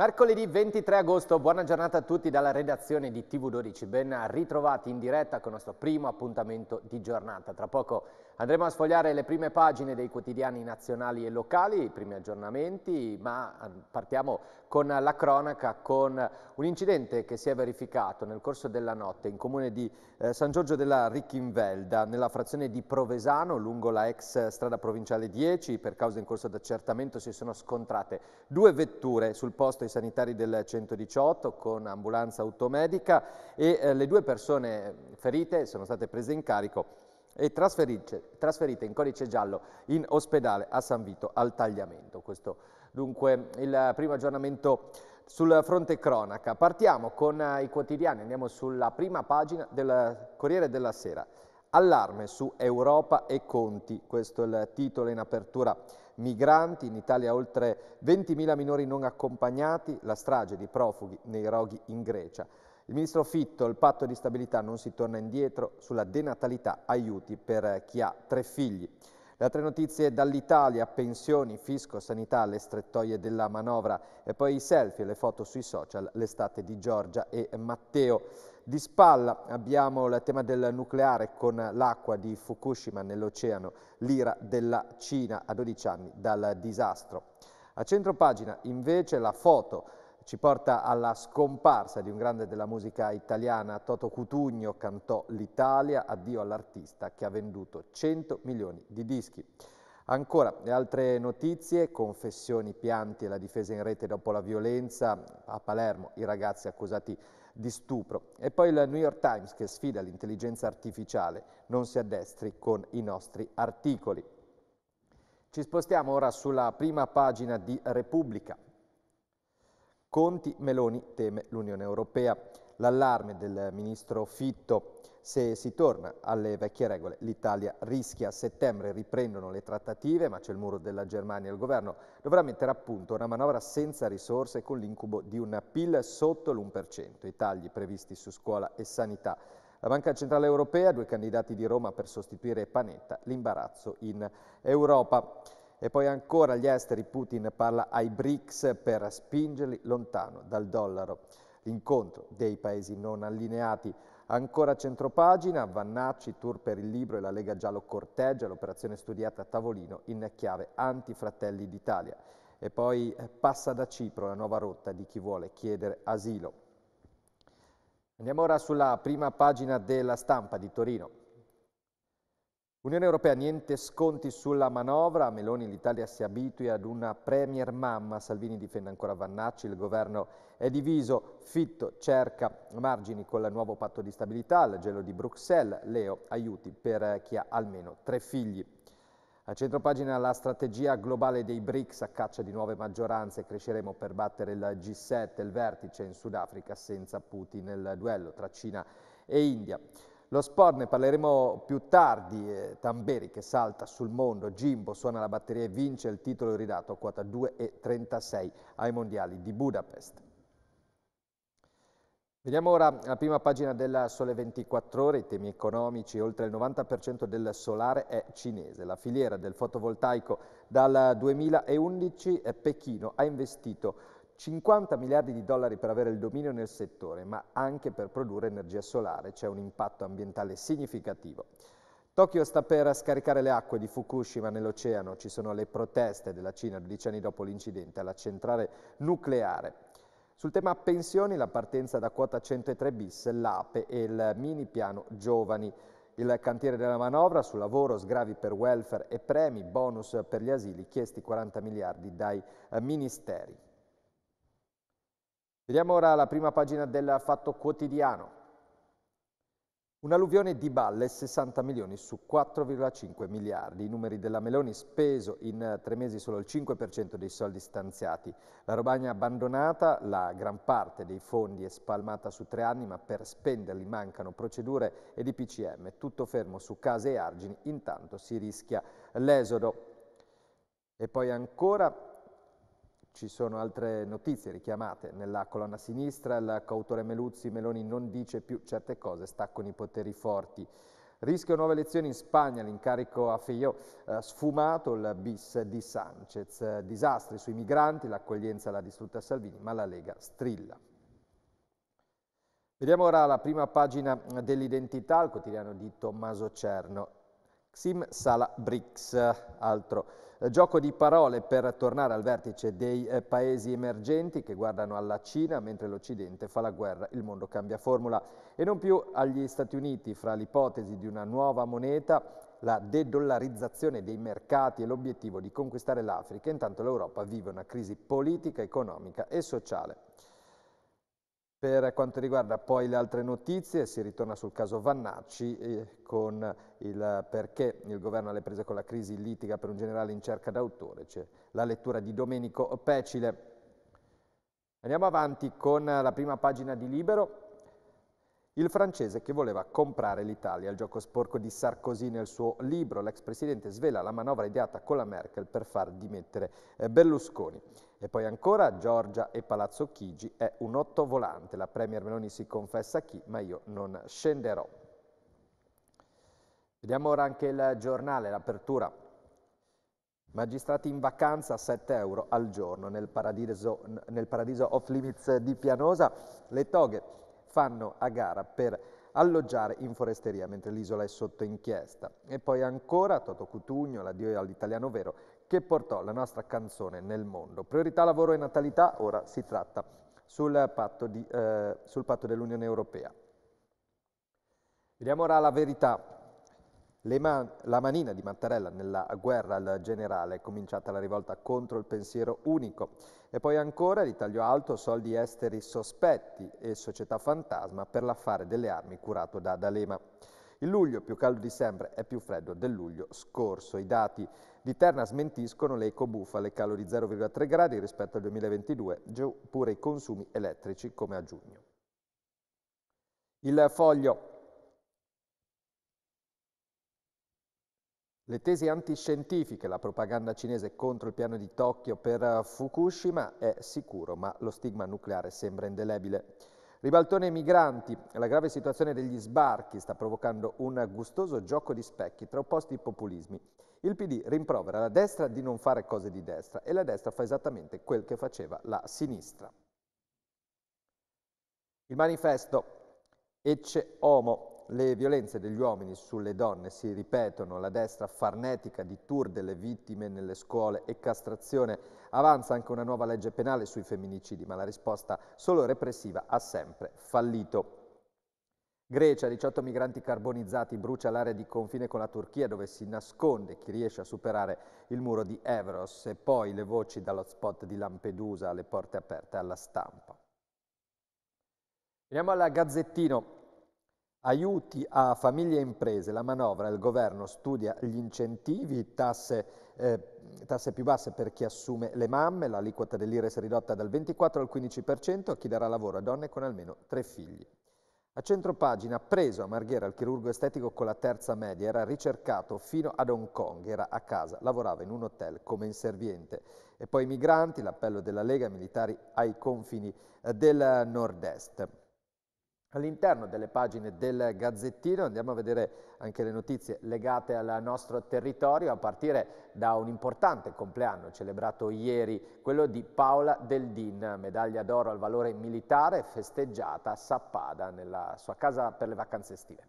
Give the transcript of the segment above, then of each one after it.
Mercoledì 23 agosto, buona giornata a tutti dalla redazione di TV12, ben ritrovati in diretta con il nostro primo appuntamento di giornata. Tra poco Andremo a sfogliare le prime pagine dei quotidiani nazionali e locali, i primi aggiornamenti, ma ehm, partiamo con la cronaca, con un incidente che si è verificato nel corso della notte in comune di eh, San Giorgio della Ricchinvelda, nella frazione di Provesano, lungo la ex strada provinciale 10. Per causa in corso d'accertamento si sono scontrate due vetture sul posto i sanitari del 118 con ambulanza automedica e eh, le due persone ferite sono state prese in carico e trasferita in codice giallo in ospedale a San Vito al tagliamento. Questo dunque il primo aggiornamento sul fronte cronaca. Partiamo con eh, i quotidiani, andiamo sulla prima pagina del Corriere della Sera. Allarme su Europa e Conti, questo è il titolo in apertura. Migranti, in Italia oltre 20.000 minori non accompagnati, la strage di profughi nei roghi in Grecia. Il ministro Fitto, il patto di stabilità non si torna indietro sulla denatalità, aiuti per eh, chi ha tre figli. Le altre notizie dall'Italia, pensioni, fisco, sanità, le strettoie della manovra e poi i selfie e le foto sui social, l'estate di Giorgia e Matteo. Di spalla abbiamo il tema del nucleare con l'acqua di Fukushima nell'oceano, l'ira della Cina a 12 anni dal disastro. A centro pagina invece la foto ci porta alla scomparsa di un grande della musica italiana, Toto Cutugno cantò l'Italia, addio all'artista che ha venduto 100 milioni di dischi. Ancora le altre notizie, confessioni, pianti e la difesa in rete dopo la violenza a Palermo, i ragazzi accusati di stupro. E poi il New York Times che sfida l'intelligenza artificiale, non si addestri con i nostri articoli. Ci spostiamo ora sulla prima pagina di Repubblica. Conti, Meloni teme l'Unione Europea. L'allarme del ministro Fitto se si torna alle vecchie regole, l'Italia rischia a settembre, riprendono le trattative, ma c'è il muro della Germania. Il governo dovrà mettere a punto una manovra senza risorse con l'incubo di un PIL sotto l'1%. I tagli previsti su scuola e sanità. La Banca Centrale Europea, due candidati di Roma per sostituire Panetta, l'imbarazzo in Europa. E poi ancora gli esteri Putin parla ai BRICS per spingerli lontano dal dollaro. L'incontro dei paesi non allineati Ancora a centropagina, Vannacci, tour per il libro e la Lega Giallo corteggia l'operazione studiata a tavolino in chiave anti-fratelli d'Italia. E poi eh, passa da Cipro la nuova rotta di chi vuole chiedere asilo. Andiamo ora sulla prima pagina della stampa di Torino. Unione Europea, niente sconti sulla manovra, a Meloni l'Italia si abitui ad una premier mamma, Salvini difende ancora Vannacci, il governo è diviso, Fitto cerca margini con il nuovo patto di stabilità, il gelo di Bruxelles, Leo aiuti per chi ha almeno tre figli. A centro pagina la strategia globale dei BRICS a caccia di nuove maggioranze, cresceremo per battere il G7, il vertice in Sudafrica senza Putin, il duello tra Cina e India. Lo sport ne parleremo più tardi, eh, Tamberi che salta sul mondo, Jimbo suona la batteria e vince il titolo ridato a quota 2,36 ai mondiali di Budapest. Vediamo ora la prima pagina del Sole 24 Ore, i temi economici, oltre il 90% del solare è cinese. La filiera del fotovoltaico dal 2011 è Pechino ha investito 50 miliardi di dollari per avere il dominio nel settore, ma anche per produrre energia solare c'è un impatto ambientale significativo. Tokyo sta per scaricare le acque di Fukushima nell'oceano, ci sono le proteste della Cina 12 anni dopo l'incidente alla centrale nucleare. Sul tema pensioni, la partenza da quota 103 bis, l'APE e il mini piano giovani. Il cantiere della manovra sul lavoro, sgravi per welfare e premi, bonus per gli asili, chiesti 40 miliardi dai ministeri. Vediamo ora la prima pagina del Fatto Quotidiano. Un'alluvione di balle, 60 milioni su 4,5 miliardi. I numeri della Meloni speso in tre mesi solo il 5% dei soldi stanziati. La Romagna abbandonata, la gran parte dei fondi è spalmata su tre anni, ma per spenderli mancano procedure ed IPCM. Tutto fermo su case e argini, intanto si rischia l'esodo. E poi ancora ci sono altre notizie richiamate nella colonna sinistra, il coautore Meluzzi, Meloni non dice più certe cose, sta con i poteri forti. Rischio nuove elezioni in Spagna, l'incarico a Feio eh, sfumato, il bis di Sanchez. disastri sui migranti, l'accoglienza l'ha distrutta a Salvini, ma la Lega strilla. Vediamo ora la prima pagina dell'identità, il quotidiano di Tommaso Cerno. Xim Sala BRICS, altro eh, gioco di parole per tornare al vertice dei eh, paesi emergenti che guardano alla Cina mentre l'Occidente fa la guerra, il mondo cambia formula e non più agli Stati Uniti fra l'ipotesi di una nuova moneta, la dedollarizzazione dei mercati e l'obiettivo di conquistare l'Africa, intanto l'Europa vive una crisi politica, economica e sociale. Per quanto riguarda poi le altre notizie, si ritorna sul caso Vannacci eh, con il perché il governo alle prese con la crisi litiga per un generale in cerca d'autore. C'è la lettura di Domenico Pecile. Andiamo avanti con la prima pagina di Libero. Il francese che voleva comprare l'Italia, il gioco sporco di Sarkozy nel suo libro, l'ex presidente svela la manovra ideata con la Merkel per far dimettere eh, Berlusconi. E poi ancora Giorgia e Palazzo Chigi è un otto volante. La Premier Meloni si confessa a chi, ma io non scenderò. Vediamo ora anche il giornale, l'apertura. Magistrati in vacanza 7 euro al giorno nel paradiso, nel paradiso off limits di Pianosa. Le toghe fanno a gara per alloggiare in foresteria mentre l'isola è sotto inchiesta. E poi ancora Toto Cutugno, l'addio all'italiano vero, che portò la nostra canzone nel mondo. Priorità lavoro e natalità, ora si tratta sul patto, eh, patto dell'Unione Europea. Vediamo ora la verità. Man la manina di Mattarella nella guerra al generale, è cominciata la rivolta contro il pensiero unico. E poi ancora di taglio alto soldi esteri sospetti e società fantasma per l'affare delle armi curato da D'Alema. Il luglio più caldo di sempre è più freddo del luglio scorso. I dati di Terna smentiscono le ecobufale, calo di 0,3 gradi rispetto al 2022, giù pure i consumi elettrici come a giugno. Il foglio Le tesi antiscientifiche, la propaganda cinese contro il piano di Tokyo per Fukushima è sicuro, ma lo stigma nucleare sembra indelebile. Ribaltone ai migranti, la grave situazione degli sbarchi sta provocando un gustoso gioco di specchi tra opposti populismi. Il PD rimprovera la destra di non fare cose di destra e la destra fa esattamente quel che faceva la sinistra. Il manifesto Ecce Homo, le violenze degli uomini sulle donne si ripetono, la destra farnetica di tour delle vittime nelle scuole e castrazione, avanza anche una nuova legge penale sui femminicidi, ma la risposta solo repressiva ha sempre fallito. Grecia, 18 migranti carbonizzati, brucia l'area di confine con la Turchia dove si nasconde chi riesce a superare il muro di Evros e poi le voci dall'hotspot di Lampedusa alle porte aperte alla stampa. Veniamo alla Gazzettino. Aiuti a famiglie e imprese, la manovra, il governo studia gli incentivi, tasse, eh, tasse più basse per chi assume le mamme, l'aliquota dell'IRES ridotta dal 24 al 15% a chi darà lavoro a donne con almeno tre figli. A centropagina, preso a Marghera, il chirurgo estetico con la terza media era ricercato fino ad Hong Kong, era a casa, lavorava in un hotel come inserviente. E poi i migranti, l'appello della Lega, militari ai confini eh, del nord-est. All'interno delle pagine del Gazzettino andiamo a vedere anche le notizie legate al nostro territorio a partire da un importante compleanno celebrato ieri, quello di Paola Del Din, medaglia d'oro al valore militare festeggiata a Sappada nella sua casa per le vacanze estive.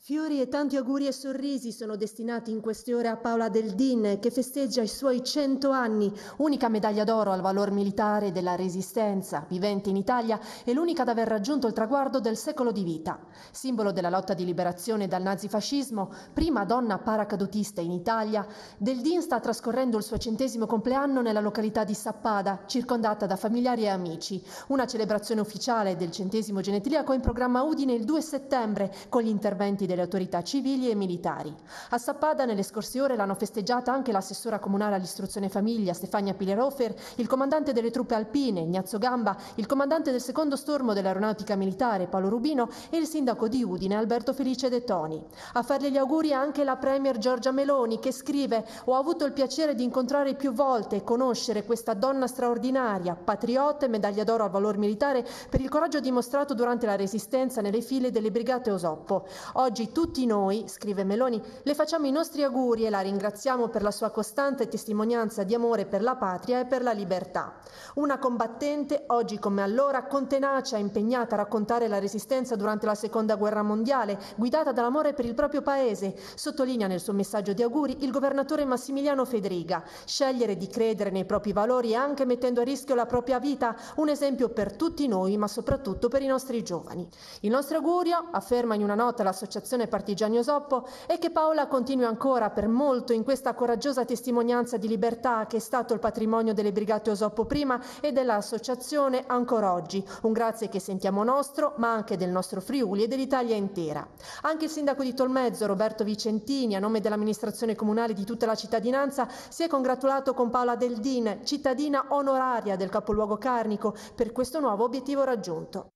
Fiori e tanti auguri e sorrisi sono destinati in queste ore a Paola Del Din che festeggia i suoi 100 anni, unica medaglia d'oro al valor militare della resistenza, vivente in Italia e l'unica ad aver raggiunto il traguardo del secolo di vita. Simbolo della lotta di liberazione dal nazifascismo, prima donna paracadutista in Italia, Del Din sta trascorrendo il suo centesimo compleanno nella località di Sappada, circondata da familiari e amici. Una celebrazione ufficiale del centesimo genetiliaco è in programma Udine il 2 settembre con gli interventi delle autorità civili e militari. A Sappada nelle scorse ore l'hanno festeggiata anche l'assessora comunale all'istruzione famiglia Stefania Pilerofer, il comandante delle truppe alpine Ignazio Gamba, il comandante del secondo stormo dell'aeronautica militare Paolo Rubino e il sindaco di Udine Alberto Felice De Toni. A farle gli auguri anche la premier Giorgia Meloni che scrive «Ho avuto il piacere di incontrare più volte e conoscere questa donna straordinaria, patriota e medaglia d'oro al valor militare per il coraggio dimostrato durante la resistenza nelle file delle brigate Osoppo. Oggi Oggi tutti noi, scrive Meloni, le facciamo i nostri auguri e la ringraziamo per la sua costante testimonianza di amore per la patria e per la libertà. Una combattente, oggi come allora, con tenacia impegnata a raccontare la resistenza durante la Seconda Guerra Mondiale, guidata dall'amore per il proprio paese, sottolinea nel suo messaggio di auguri il governatore Massimiliano Federica. Scegliere di credere nei propri valori anche mettendo a rischio la propria vita, un esempio per tutti noi, ma soprattutto per i nostri giovani. Il nostro augurio, afferma in una nota l'associazione associazione Partigiani Osoppo e che Paola continui ancora per molto in questa coraggiosa testimonianza di libertà che è stato il patrimonio delle Brigate Osoppo prima e dell'associazione ancora oggi. Un grazie che sentiamo nostro, ma anche del nostro Friuli e dell'Italia intera. Anche il sindaco di Tolmezzo, Roberto Vicentini, a nome dell'amministrazione comunale di tutta la cittadinanza, si è congratulato con Paola Deldin, cittadina onoraria del capoluogo carnico, per questo nuovo obiettivo raggiunto.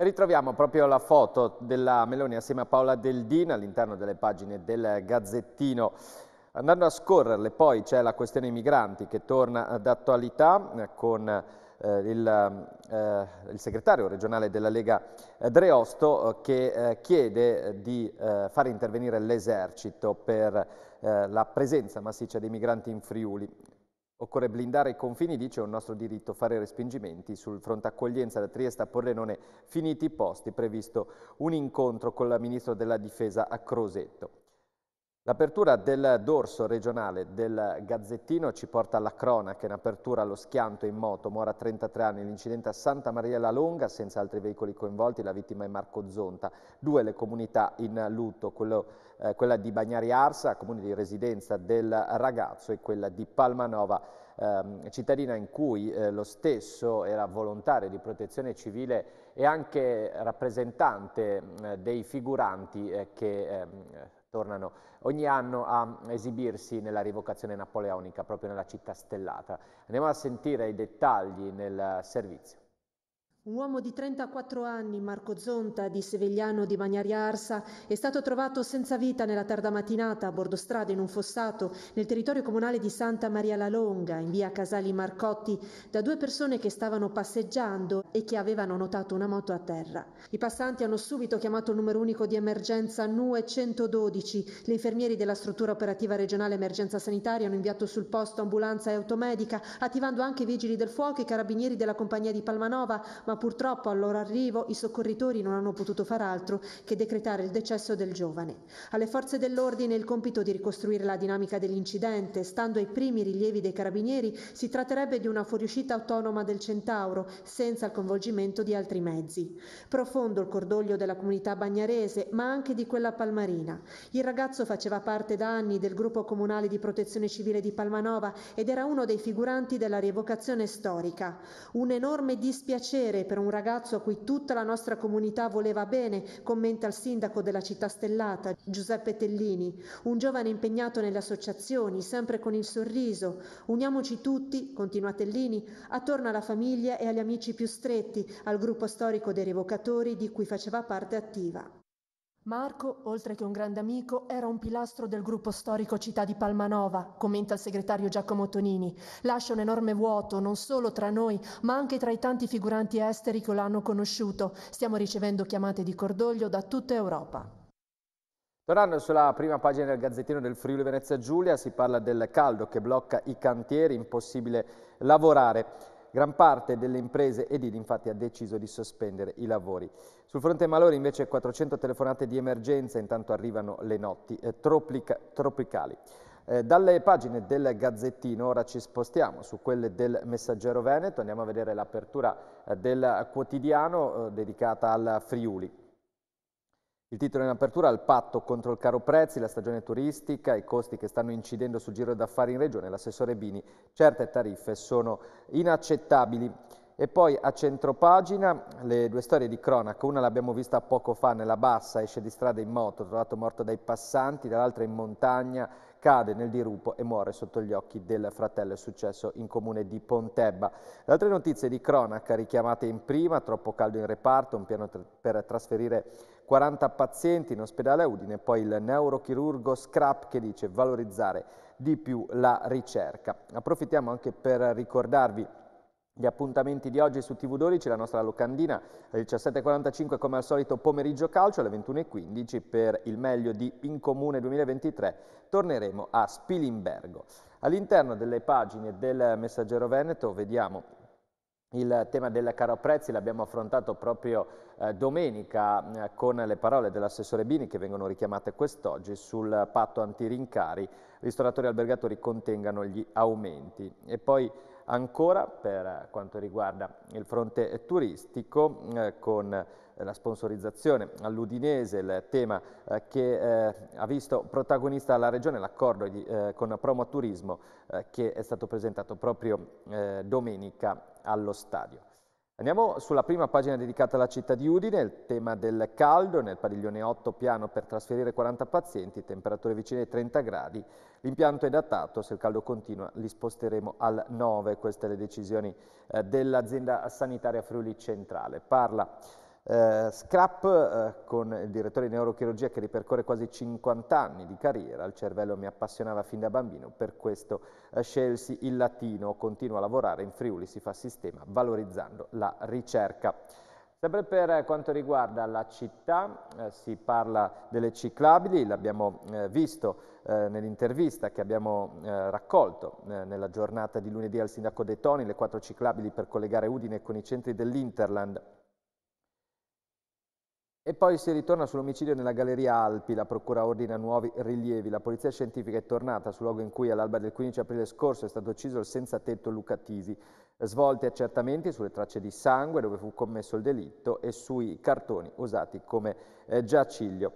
Ritroviamo proprio la foto della Meloni assieme a Paola Del Dina all'interno delle pagine del Gazzettino. Andando a scorrerle poi c'è la questione migranti che torna d'attualità eh, con eh, il, eh, il, segretario regionale della Lega eh, Dreosto eh, che chiede di fare intervenire l'esercito per la presenza massiccia dei migranti in Friuli. Occorre blindare i confini, dice un nostro diritto, fare respingimenti sul fronte accoglienza da Trieste a Pordenone, finiti i posti, previsto un incontro con la Ministra della Difesa a Crosetto. L'apertura del dorso regionale del Gazzettino ci porta alla cronaca in apertura allo schianto in moto, mora 33 anni, l'incidente a Santa Maria la Longa, senza altri veicoli coinvolti, la vittima è Marco Zonta. Due le comunità in lutto, quello, eh, quella di Bagnari Arsa, comune di residenza del ragazzo, e quella di Palmanova, ehm, cittadina in cui eh, lo stesso era volontario di protezione civile e anche rappresentante eh, dei figuranti eh, che ehm, tornano ogni anno a esibirsi nella rivocazione napoleonica, proprio nella città stellata. Andiamo a sentire i dettagli nel servizio. Un uomo di 34 anni, Marco Zonta, di Sevigliano di Magnaria Arsa, è stato trovato senza vita nella tarda mattinata a bordo strada in un fossato nel territorio comunale di Santa Maria la Longa, in via Casali Marcotti, da due persone che stavano passeggiando e che avevano notato una moto a terra. I passanti hanno subito chiamato il numero unico di emergenza NUE 112. Gli infermieri della struttura operativa regionale emergenza sanitaria hanno inviato sul posto ambulanza e automedica, attivando anche i vigili del fuoco e i carabinieri della compagnia di Palmanova, ma purtroppo al loro arrivo i soccorritori non hanno potuto far altro che decretare il decesso del giovane. Alle forze dell'ordine il compito di ricostruire la dinamica dell'incidente, stando ai primi rilievi dei carabinieri, si tratterebbe di una fuoriuscita autonoma del Centauro, senza il coinvolgimento di altri mezzi. Profondo il cordoglio della comunità bagnarese, ma anche di quella palmarina. Il ragazzo faceva parte da anni del gruppo comunale di protezione civile di Palmanova ed era uno dei figuranti della rievocazione storica. Un enorme dispiacere piacere per un ragazzo a cui tutta la nostra comunità voleva bene, commenta il sindaco della città stellata, Giuseppe Tellini, un giovane impegnato nelle associazioni, sempre con il sorriso. Uniamoci tutti, continua Tellini, attorno alla famiglia e agli amici più stretti, al gruppo storico dei revocatori di cui faceva parte attiva. Marco, oltre che un grande amico, era un pilastro del gruppo storico Città di Palmanova, commenta il segretario Giacomo Tonini. Lascia un enorme vuoto non solo tra noi, ma anche tra i tanti figuranti esteri che lo hanno conosciuto. Stiamo ricevendo chiamate di cordoglio da tutta Europa. Tornando sulla prima pagina del Gazzettino del Friuli Venezia Giulia si parla del caldo che blocca i cantieri, impossibile lavorare. Gran parte delle imprese edili infatti ha deciso di sospendere i lavori. Sul fronte Malori invece 400 telefonate di emergenza, intanto arrivano le notti eh, tropica, tropicali. Eh, dalle pagine del Gazzettino ora ci spostiamo su quelle del Messaggero Veneto, andiamo a vedere l'apertura eh, del quotidiano eh, dedicata al Friuli. Il titolo in apertura al patto contro il caro prezzi, la stagione turistica, i costi che stanno incidendo sul giro d'affari in regione. L'assessore Bini, certe tariffe sono inaccettabili. E poi a centropagina le due storie di cronaca, una l'abbiamo vista poco fa nella bassa, esce di strada in moto, trovato morto dai passanti, dall'altra in montagna, cade nel dirupo e muore sotto gli occhi del fratello, è successo in comune di Pontebba. Le altre notizie di cronaca richiamate in prima, troppo caldo in reparto, un piano per trasferire 40 pazienti in ospedale a Udine, poi il neurochirurgo Scrap che dice valorizzare di più la ricerca. Approfittiamo anche per ricordarvi gli appuntamenti di oggi su TV12, la nostra locandina alle 17.45 come al solito pomeriggio calcio, alle 21.15 per il meglio di In Comune 2023 torneremo a Spilimbergo. All'interno delle pagine del Messaggero Veneto vediamo il tema del caro prezzi l'abbiamo affrontato proprio eh, domenica eh, con le parole dell'assessore Bini che vengono richiamate quest'oggi sul patto antirincari, ristoratori e albergatori contengano gli aumenti. E poi Ancora per quanto riguarda il fronte turistico, eh, con la sponsorizzazione all'Udinese, il tema eh, che eh, ha visto protagonista la Regione l'accordo eh, con Promoturismo eh, che è stato presentato proprio eh, domenica allo stadio. Andiamo sulla prima pagina dedicata alla città di Udine, il tema del caldo, nel padiglione 8 piano per trasferire 40 pazienti, temperature vicine ai 30 gradi, l'impianto è datato, se il caldo continua li sposteremo al 9, queste le decisioni eh, dell'azienda sanitaria Friuli Centrale. Parla eh, scrap eh, con il direttore di neurochirurgia che ripercorre quasi 50 anni di carriera, il cervello mi appassionava fin da bambino, per questo eh, scelsi il latino, continuo a lavorare in Friuli, si fa sistema valorizzando la ricerca. Sempre per eh, quanto riguarda la città, eh, si parla delle ciclabili, l'abbiamo eh, visto nell'intervista che abbiamo raccolto nella giornata di lunedì al sindaco De Toni, le quattro ciclabili per collegare Udine con i centri dell'Interland e poi si ritorna sull'omicidio nella Galleria Alpi, la procura ordina nuovi rilievi, la polizia scientifica è tornata sul luogo in cui all'alba del 15 aprile scorso è stato ucciso il senza tetto Luca Tisi, svolti accertamenti sulle tracce di sangue dove fu commesso il delitto e sui cartoni usati come eh, giaciglio.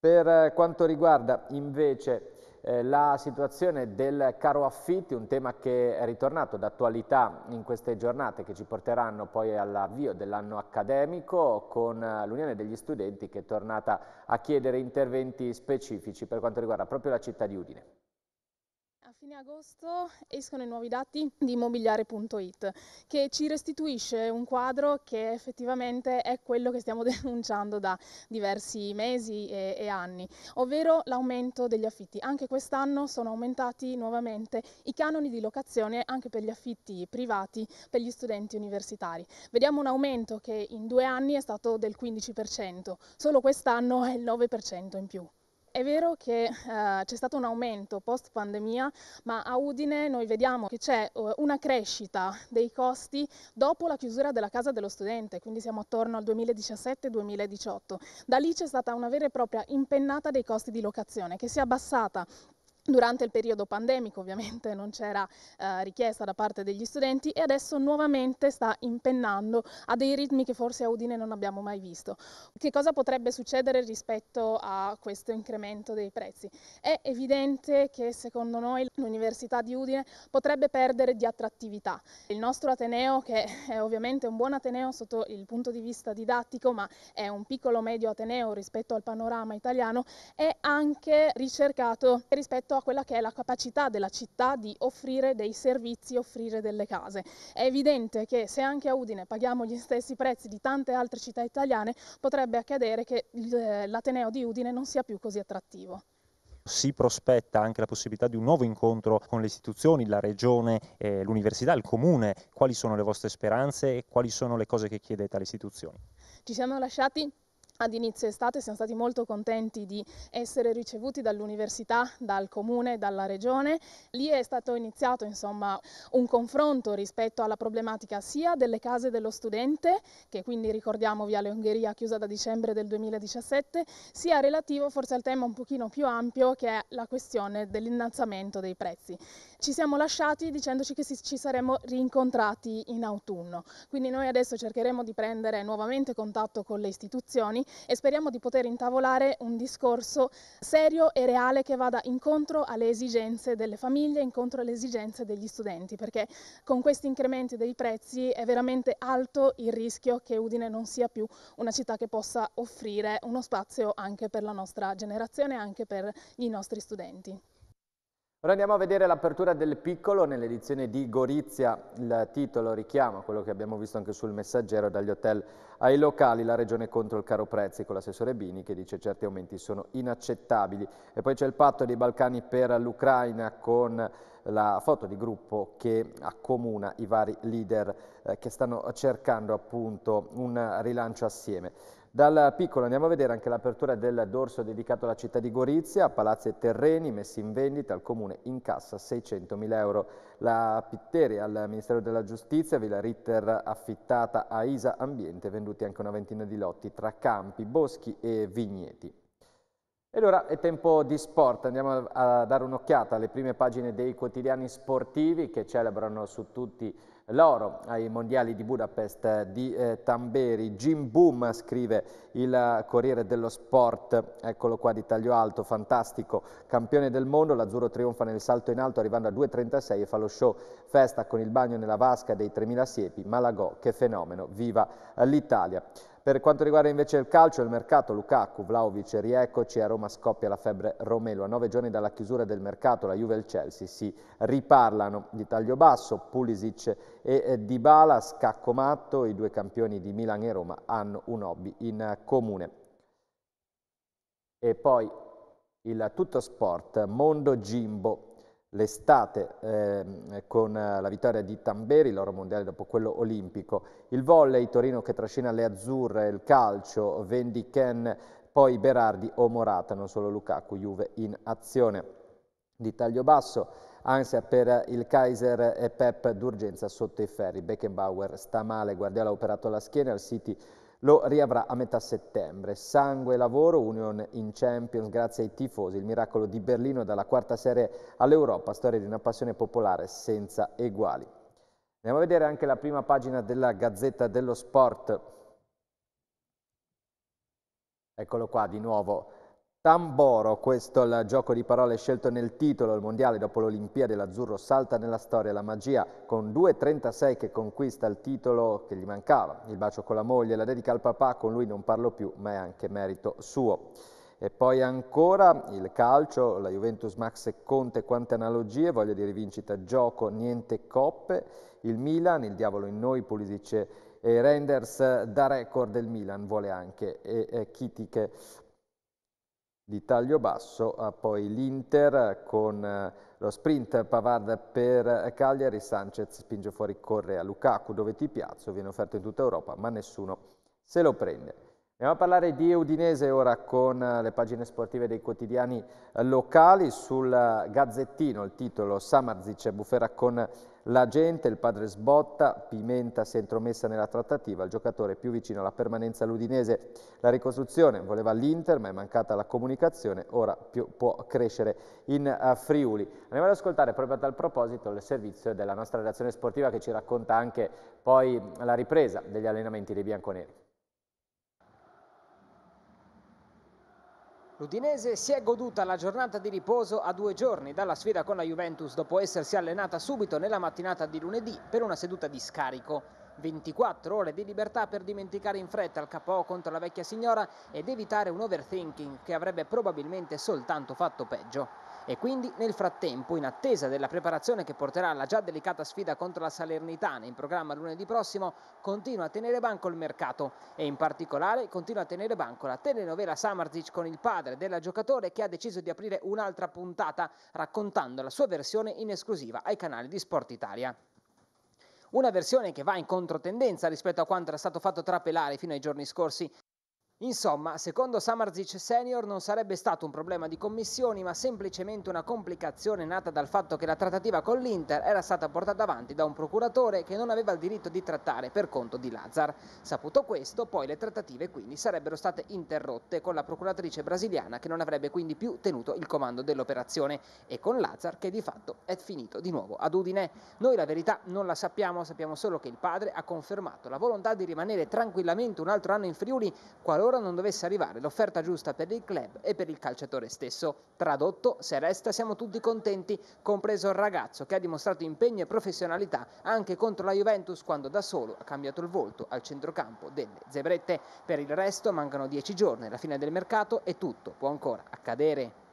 Per eh, quanto riguarda invece eh, la situazione del caro affitti, un tema che è ritornato d'attualità in queste giornate che ci porteranno poi all'avvio dell'anno accademico con eh, l'Unione degli Studenti che è tornata a chiedere interventi specifici per quanto riguarda proprio la città di Udine fine agosto escono i nuovi dati di immobiliare.it che ci restituisce un quadro che effettivamente è quello che stiamo denunciando da diversi mesi e, e anni, ovvero l'aumento degli affitti. Anche quest'anno sono aumentati nuovamente i canoni di locazione anche per gli affitti privati per gli studenti universitari. Vediamo un aumento che in due anni è stato del 15%, solo quest'anno è il 9% in più. È vero che eh, c'è stato un aumento post pandemia, ma a Udine noi vediamo che c'è eh, una crescita dei costi dopo la chiusura della casa dello studente, quindi siamo attorno al 2017-2018. Da lì c'è stata una vera e propria impennata dei costi di locazione che si è abbassata Durante il periodo pandemico ovviamente non c'era eh, richiesta da parte degli studenti e adesso nuovamente sta impennando a dei ritmi che forse a Udine non abbiamo mai visto. Che cosa potrebbe succedere rispetto a questo incremento dei prezzi? È evidente che secondo noi l'Università di Udine potrebbe perdere di attrattività. Il nostro Ateneo, che è ovviamente un buon Ateneo sotto il punto di vista didattico, ma è un piccolo medio Ateneo rispetto al panorama italiano, è anche ricercato rispetto a quella che è la capacità della città di offrire dei servizi, offrire delle case. È evidente che se anche a Udine paghiamo gli stessi prezzi di tante altre città italiane, potrebbe accadere che eh, l'Ateneo di Udine non sia più così attrattivo si prospetta anche la possibilità di un nuovo incontro con le istituzioni, la regione, eh, l'università, il comune. Quali sono le vostre speranze e quali sono le cose che chiedete alle istituzioni? Ci siamo lasciati ad inizio estate siamo stati molto contenti di essere ricevuti dall'università, dal comune, dalla regione. Lì è stato iniziato insomma, un confronto rispetto alla problematica sia delle case dello studente, che quindi ricordiamo Viale Ungheria chiusa da dicembre del 2017, sia relativo forse al tema un pochino più ampio che è la questione dell'innalzamento dei prezzi. Ci siamo lasciati dicendoci che ci saremmo rincontrati in autunno, quindi noi adesso cercheremo di prendere nuovamente contatto con le istituzioni e speriamo di poter intavolare un discorso serio e reale che vada incontro alle esigenze delle famiglie, incontro alle esigenze degli studenti, perché con questi incrementi dei prezzi è veramente alto il rischio che Udine non sia più una città che possa offrire uno spazio anche per la nostra generazione, anche per i nostri studenti. Ora andiamo a vedere l'apertura del piccolo nell'edizione di Gorizia, il titolo richiama quello che abbiamo visto anche sul messaggero dagli hotel ai locali, la regione contro il caro prezzi con l'assessore Bini che dice certi aumenti sono inaccettabili e poi c'è il patto dei Balcani per l'Ucraina con la foto di gruppo che accomuna i vari leader eh, che stanno cercando appunto un rilancio assieme. Dal piccolo andiamo a vedere anche l'apertura del dorso dedicato alla città di Gorizia, palazzi e terreni messi in vendita, il comune incassa 600.000 euro. La Pitteri al Ministero della Giustizia, Villa Ritter affittata a Isa Ambiente, venduti anche una ventina di lotti tra campi, boschi e vigneti. Ed ora è tempo di sport, andiamo a dare un'occhiata alle prime pagine dei quotidiani sportivi che celebrano su tutti i l'oro ai mondiali di Budapest di eh, Tamberi. Jim Boom scrive il Corriere dello Sport, eccolo qua di taglio alto, fantastico, campione del mondo, l'azzurro trionfa nel salto in alto arrivando a 2.36 e fa lo show festa con il bagno nella vasca dei 3.000 siepi, Malagò, che fenomeno, viva l'Italia. Per quanto riguarda invece il calcio, il mercato Lukaku, Vlaovic, rieccoci a Roma scoppia la febbre Romelo. A nove giorni dalla chiusura del mercato la Juve e il Chelsea si riparlano di taglio basso, Pulisic e Dybala, scacco matto, i due campioni di Milan e Roma hanno un hobby in comune. E poi il tutto sport, Mondo Gimbo, l'estate ehm, eh, con la vittoria di Tamberi, l'oro mondiale dopo quello olimpico, il volley Torino che trascina le azzurre, il calcio, Vendi Ken, poi Berardi o Morata, non solo Lukaku, Juve in azione di taglio basso, ansia per il Kaiser e Pep d'urgenza sotto i ferri, Beckenbauer sta male, Guardiola ha operato la schiena, il City lo riavrà a metà settembre. Sangue e lavoro, Union in Champions, grazie ai tifosi, il miracolo di Berlino dalla quarta serie all'Europa, storia di una passione popolare senza eguali. Andiamo a vedere anche la prima pagina della Gazzetta dello Sport. Eccolo qua di nuovo Tamboro, questo è il gioco di parole scelto nel titolo, il mondiale dopo l'Olimpiade, l'azzurro salta nella storia, la magia con 2.36 che conquista il titolo che gli mancava, il bacio con la moglie, la dedica al papà, con lui non parlo più ma è anche merito suo. E poi ancora il calcio, la Juventus Max e Conte, quante analogie, voglia di rivincita, gioco, niente coppe, il Milan, il diavolo in noi, Pulisic e Renders da record del Milan, vuole anche e, e chitiche di taglio basso, poi l'Inter con eh, lo sprint Pavard per Cagliari, Sanchez spinge fuori Correa, Lukaku dove ti piazzo, viene offerto in tutta Europa ma nessuno se lo prende. Andiamo a parlare di Udinese ora con eh, le pagine sportive dei quotidiani eh, locali, sul Gazzettino il titolo Samarzic e Bufera con la gente, il padre sbotta, Pimenta si è intromessa nella trattativa, il giocatore più vicino alla permanenza all'Udinese. La ricostruzione voleva l'Inter, ma è mancata la comunicazione, ora può crescere in eh, Friuli. Andiamo ad ascoltare proprio a tal proposito il servizio della nostra redazione sportiva che ci racconta anche poi la ripresa degli allenamenti dei bianconeri. L'Udinese si è goduta la giornata di riposo a due giorni dalla sfida con la Juventus dopo essersi allenata subito nella mattinata di lunedì per una seduta di scarico. 24 ore di libertà per dimenticare in fretta il capo contro la vecchia signora ed evitare un overthinking che avrebbe probabilmente soltanto fatto peggio. E quindi nel frattempo, in attesa della preparazione che porterà alla già delicata sfida contro la Salernitana in programma lunedì prossimo, continua a tenere banco il mercato e in particolare continua a tenere banco la telenovela Samarzic con il padre della giocatore che ha deciso di aprire un'altra puntata raccontando la sua versione in esclusiva ai canali di Sport Italia. Una versione che va in controtendenza rispetto a quanto era stato fatto trapelare fino ai giorni scorsi Insomma, secondo Samarzic Senior non sarebbe stato un problema di commissioni, ma semplicemente una complicazione nata dal fatto che la trattativa con l'Inter era stata portata avanti da un procuratore che non aveva il diritto di trattare per conto di Lazar. Saputo questo, poi le trattative quindi sarebbero state interrotte con la procuratrice brasiliana che non avrebbe quindi più tenuto il comando dell'operazione e con Lazar che di fatto è finito di nuovo ad Udine. Noi la verità non la sappiamo, sappiamo solo che il padre ha confermato la volontà di rimanere tranquillamente un altro anno in Friuli qualora qualora non dovesse arrivare l'offerta giusta per il club e per il calciatore stesso. Tradotto, se resta siamo tutti contenti, compreso il ragazzo che ha dimostrato impegno e professionalità anche contro la Juventus quando da solo ha cambiato il volto al centrocampo delle zebrette. Per il resto mancano dieci giorni alla fine del mercato e tutto può ancora accadere.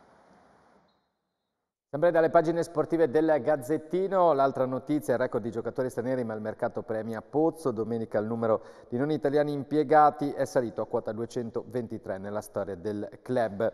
Sempre dalle pagine sportive del Gazzettino, l'altra notizia il record di giocatori stranieri ma il mercato premia Pozzo, domenica il numero di non italiani impiegati è salito a quota 223 nella storia del club.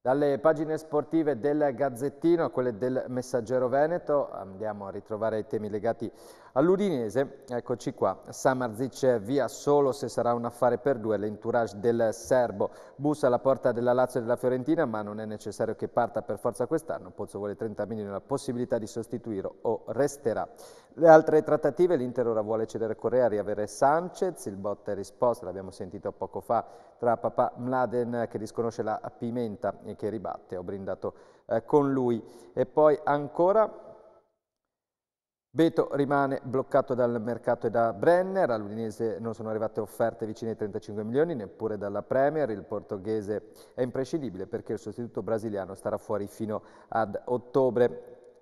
Dalle pagine sportive del Gazzettino a quelle del Messaggero Veneto andiamo a ritrovare i temi legati All'Udinese, eccoci qua, Samarzic via solo se sarà un affare per due, l'entourage del Serbo bussa alla porta della Lazio e della Fiorentina ma non è necessario che parta per forza quest'anno, Pozzo vuole 30 milioni la possibilità di sostituirlo o resterà. Le altre trattative, l'Inter ora vuole cedere Correa, riavere Sanchez, il botte risposta, l'abbiamo sentito poco fa, tra papà Mladen che disconosce la pimenta e che ribatte, ho brindato eh, con lui. E poi ancora Beto rimane bloccato dal mercato e da Brenner, all'Udinese non sono arrivate offerte vicine ai 35 milioni, neppure dalla Premier, il portoghese è imprescindibile perché il sostituto brasiliano starà fuori fino ad ottobre.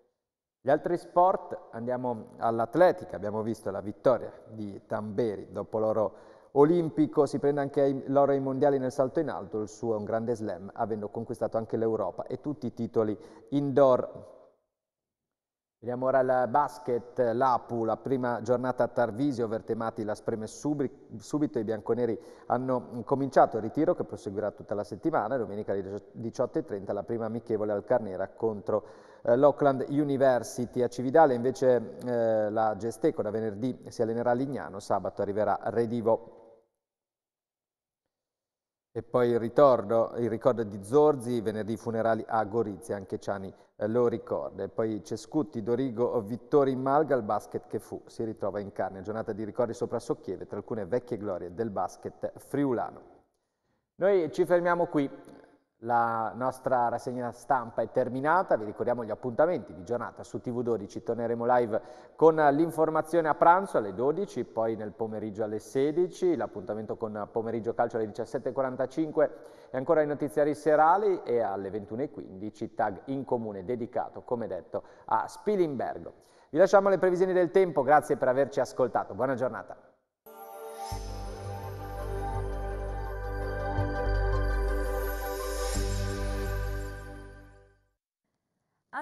Gli altri sport, andiamo all'atletica, abbiamo visto la vittoria di Tamberi dopo l'oro olimpico, si prende anche l'oro ai mondiali nel salto in alto, il suo è un grande slam, avendo conquistato anche l'Europa e tutti i titoli indoor. Vediamo ora il basket, l'Apu, la prima giornata a Tarvisio, Vertemati la spreme subito, i bianconeri hanno cominciato il ritiro che proseguirà tutta la settimana, domenica alle 18.30 la prima amichevole al Carnera contro eh, l'Auckland University. A Cividale invece eh, la Gesteco da venerdì si allenerà a Lignano, sabato arriverà a Redivo. E poi il, ritorno, il ricordo di Zorzi, venerdì funerali a Gorizia, anche Ciani eh, lo ricorda. E poi Cescutti, Dorigo, Vittori Malga, il basket che fu, si ritrova in carne. Giornata di ricordi sopra Socchieve, tra alcune vecchie glorie del basket friulano. Noi ci fermiamo qui. La nostra rassegna stampa è terminata, vi ricordiamo gli appuntamenti di giornata su TV12, torneremo live con l'informazione a pranzo alle 12, poi nel pomeriggio alle 16, l'appuntamento con pomeriggio calcio alle 17.45 e ancora i notiziari serali e alle 21.15 tag in comune dedicato, come detto, a Spilimbergo. Vi lasciamo le previsioni del tempo, grazie per averci ascoltato, buona giornata.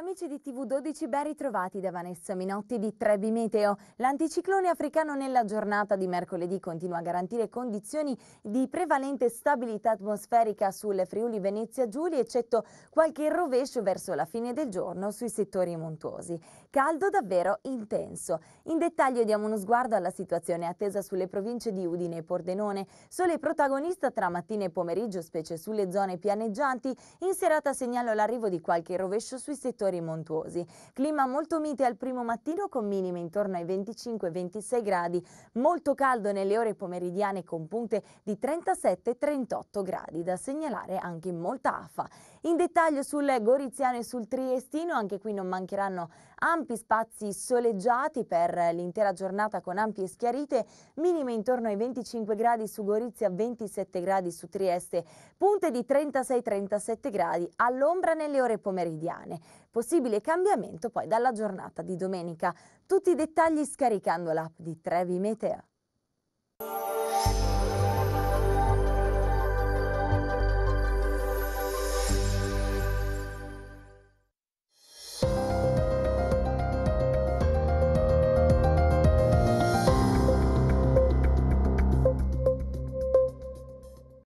Amici di TV12, ben ritrovati da Vanessa Minotti di Trebi Meteo. L'anticiclone africano nella giornata di mercoledì continua a garantire condizioni di prevalente stabilità atmosferica sulle Friuli Venezia Giulia, eccetto qualche rovescio verso la fine del giorno sui settori montuosi. Caldo davvero intenso. In dettaglio diamo uno sguardo alla situazione attesa sulle province di Udine e Pordenone, sole protagonista tra mattina e pomeriggio, specie sulle zone pianeggianti. In serata segnalo l'arrivo di qualche rovescio sui settori superiori montuosi. Clima molto mite al primo mattino con minime intorno ai 25-26 gradi, molto caldo nelle ore pomeridiane con punte di 37-38 gradi, da segnalare anche in molta afa. In dettaglio sul Goriziano e sul Triestino, anche qui non mancheranno ampi spazi soleggiati per l'intera giornata con ampie schiarite, minime intorno ai 25 gradi su Gorizia, 27 gradi su Trieste, punte di 36-37 gradi all'ombra nelle ore pomeridiane. Possibile cambiamento poi dalla giornata di domenica. Tutti i dettagli scaricando l'app di Trevi Meteo.